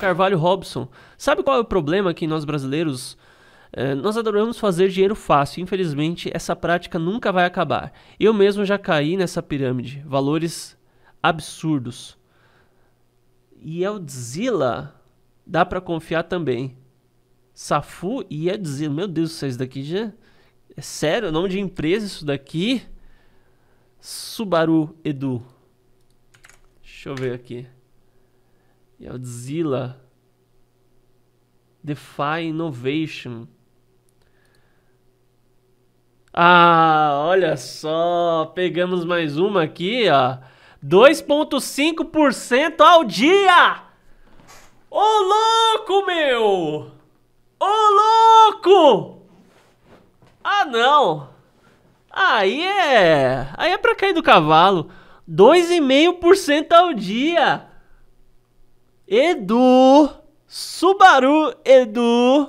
Carvalho Robson. Sabe qual é o problema que nós brasileiros é, nós adoramos fazer dinheiro fácil. Infelizmente, essa prática nunca vai acabar. Eu mesmo já caí nessa pirâmide. Valores absurdos. E Eldzilla é dá para confiar também. Safu e Eldzilla. É Meu Deus, vocês daqui já... É sério? Nome de empresa isso daqui? Subaru Edu. Deixa eu ver aqui. É Zilla, Defy Innovation. Ah, olha só, pegamos mais uma aqui, ó. 2.5% ao dia! Ô louco, meu! Ô louco! Ah, não. Aí é, aí é para cair do cavalo. 2,5% ao dia. Edu, Subaru Edu,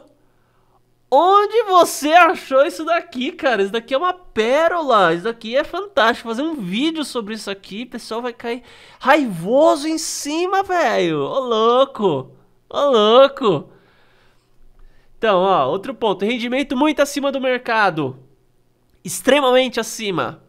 onde você achou isso daqui, cara? Isso daqui é uma pérola, isso daqui é fantástico. Fazer um vídeo sobre isso aqui, o pessoal vai cair raivoso em cima, velho. Ô louco, ô louco. Então, ó, outro ponto, rendimento muito acima do mercado. Extremamente acima.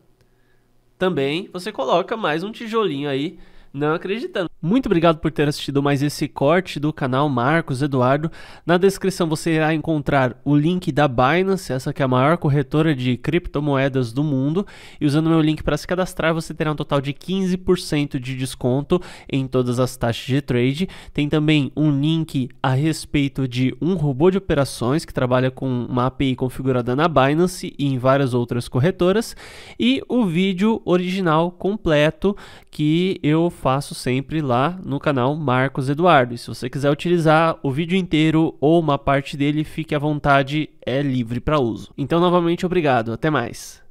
Também você coloca mais um tijolinho aí não acreditando. Muito obrigado por ter assistido mais esse corte do canal Marcos Eduardo. Na descrição você irá encontrar o link da Binance, essa que é a maior corretora de criptomoedas do mundo. E usando meu link para se cadastrar, você terá um total de 15% de desconto em todas as taxas de trade. Tem também um link a respeito de um robô de operações que trabalha com uma API configurada na Binance e em várias outras corretoras. E o vídeo original completo que eu faço sempre lá no canal Marcos Eduardo. E se você quiser utilizar o vídeo inteiro ou uma parte dele, fique à vontade, é livre para uso. Então, novamente, obrigado. Até mais.